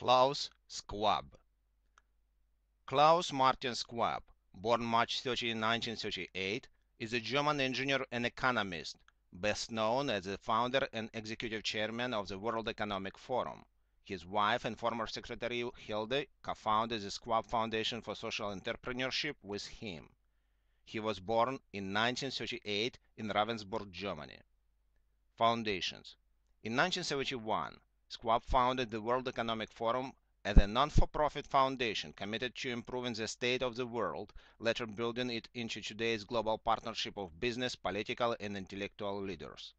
Klaus Schwab. Klaus Martin Schwab, born March 30, 1938, is a German engineer and economist, best known as the founder and executive chairman of the World Economic Forum. His wife and former secretary Hilde co-founded the Schwab Foundation for Social Entrepreneurship with him. He was born in 1938 in Ravensburg, Germany. Foundations In 1971, Squab founded the World Economic Forum as a non-for-profit foundation committed to improving the state of the world, later building it into today's global partnership of business, political, and intellectual leaders.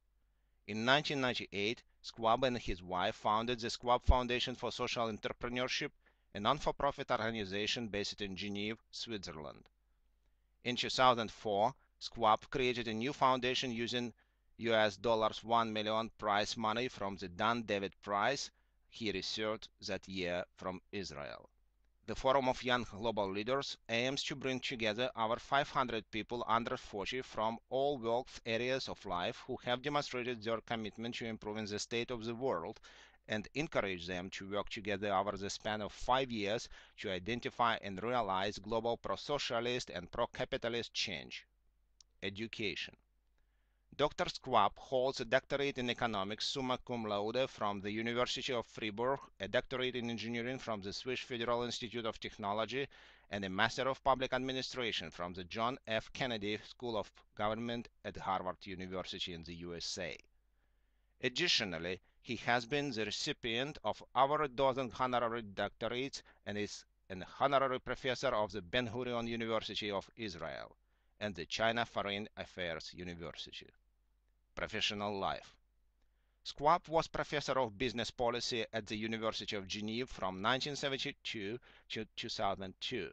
In 1998, Squab and his wife founded the Squab Foundation for Social Entrepreneurship, a non-for-profit organization based in Geneva, Switzerland. In 2004, Squab created a new foundation using US dollars 1 million prize money from the Dan David Prize he received that year from Israel. The Forum of Young Global Leaders aims to bring together over 500 people under 40 from all work areas of life who have demonstrated their commitment to improving the state of the world and encourage them to work together over the span of five years to identify and realize global pro socialist and pro capitalist change. Education. Dr. Squab holds a doctorate in economics summa cum laude from the University of Fribourg, a doctorate in engineering from the Swiss Federal Institute of Technology, and a Master of Public Administration from the John F. Kennedy School of Government at Harvard University in the USA. Additionally, he has been the recipient of over a dozen honorary doctorates and is an honorary professor of the Ben Gurion University of Israel and the China Foreign Affairs University professional life. Squab was professor of business policy at the University of Geneva from 1972 to 2002.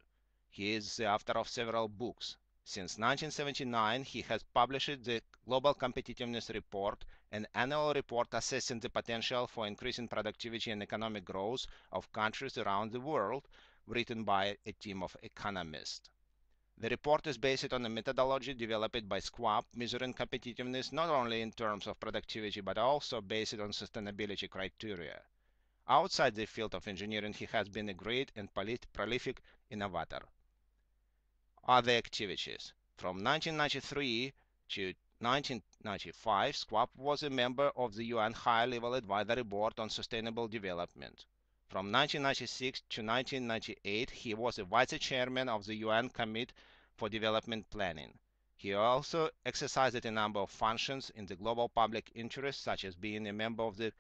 He is the author of several books. Since 1979, he has published the Global Competitiveness Report, an annual report assessing the potential for increasing productivity and economic growth of countries around the world, written by a team of economists. The report is based on a methodology developed by SQUAB, measuring competitiveness not only in terms of productivity but also based on sustainability criteria. Outside the field of engineering, he has been a great and prolific innovator. Other activities. From 1993 to 1995, SQUAB was a member of the UN High Level Advisory Board on Sustainable Development. From 1996 to 1998, he was a vice chairman of the UN Committee for Development Planning. He also exercised a number of functions in the global public interest, such as being a member of the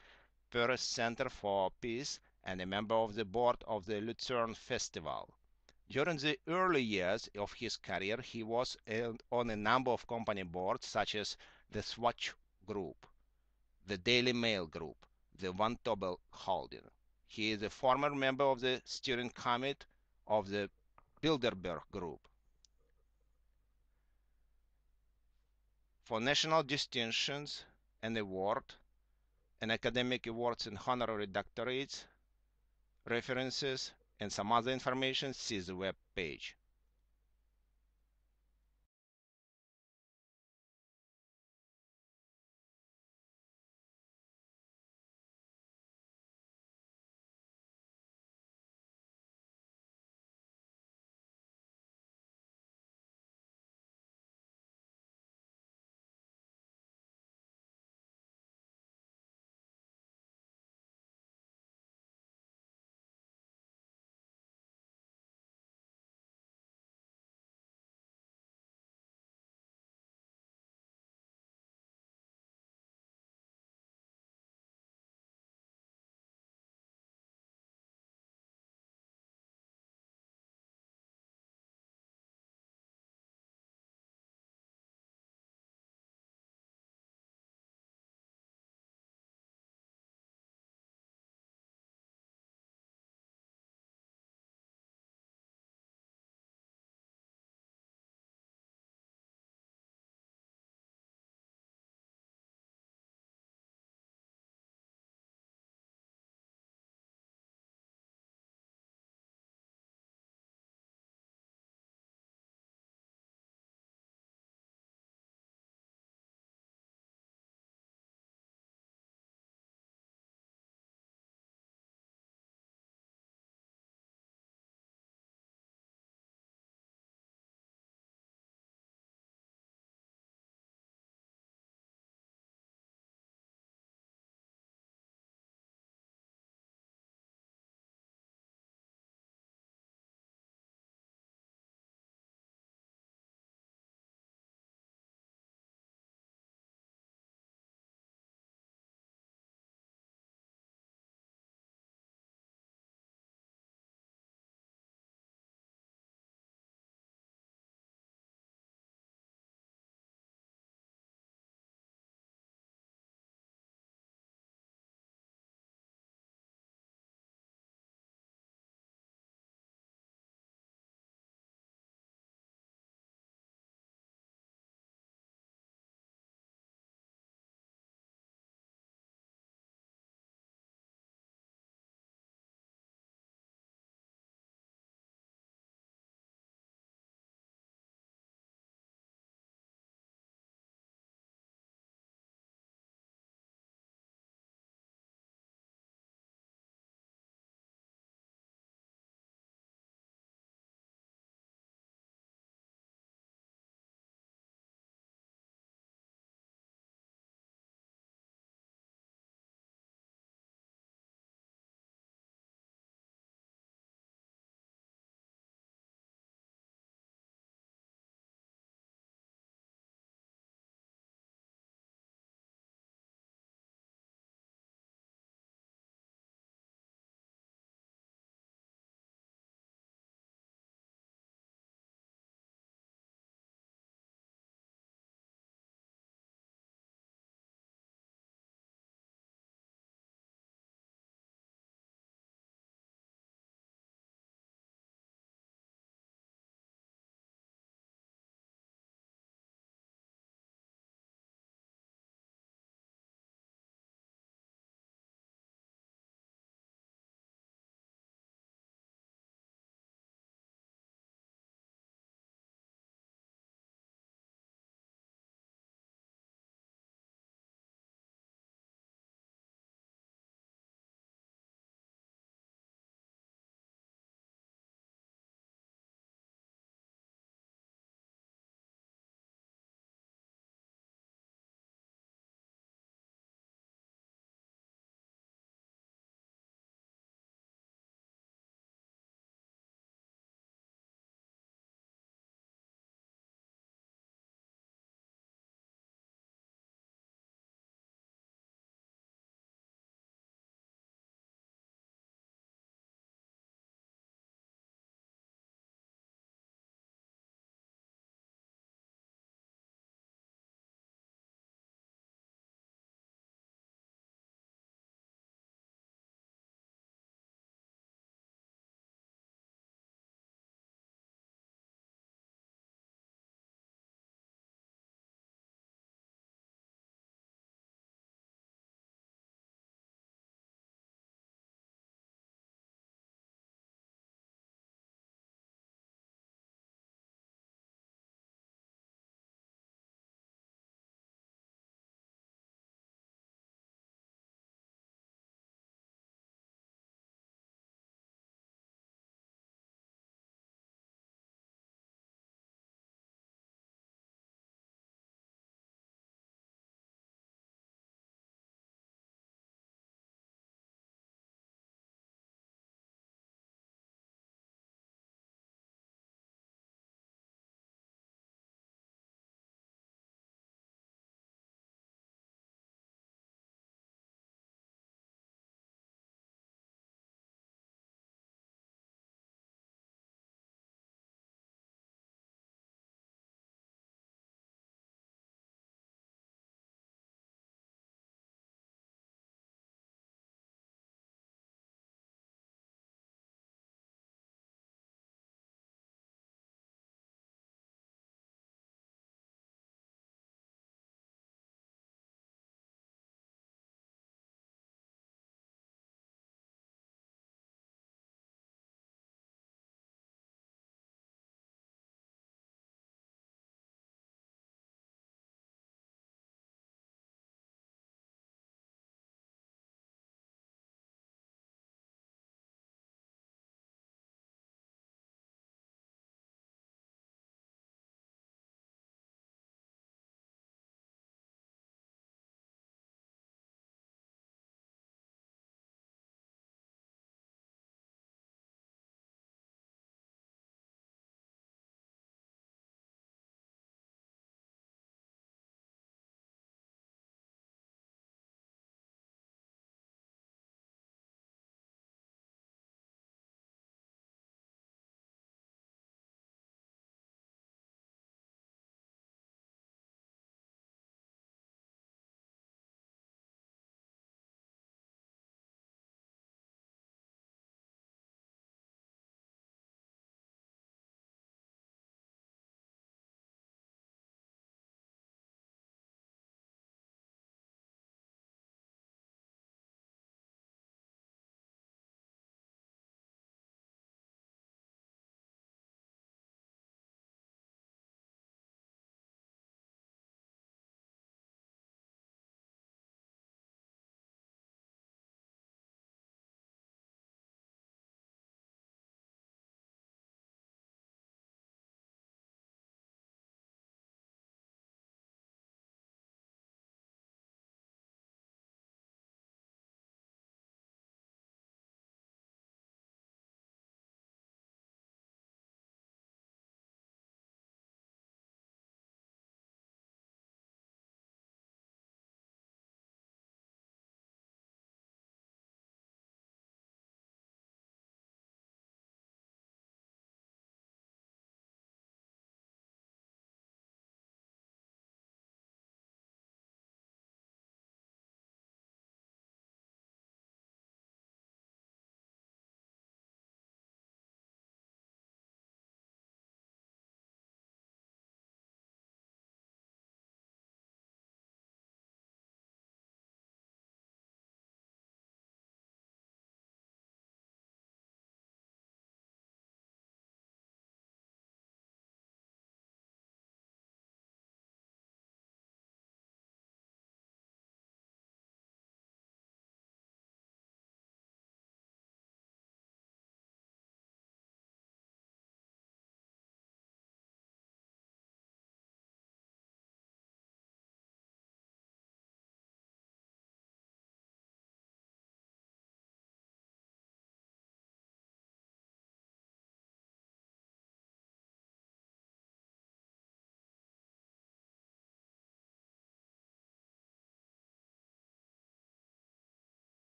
Paris Center for Peace and a member of the board of the Lucerne Festival. During the early years of his career, he was on a number of company boards, such as the Swatch Group, the Daily Mail Group, the Van Tobel Holding. He is a former member of the steering committee of the Bilderberg Group. For national distinctions and award and academic awards and honorary doctorates, references, and some other information, see the web page.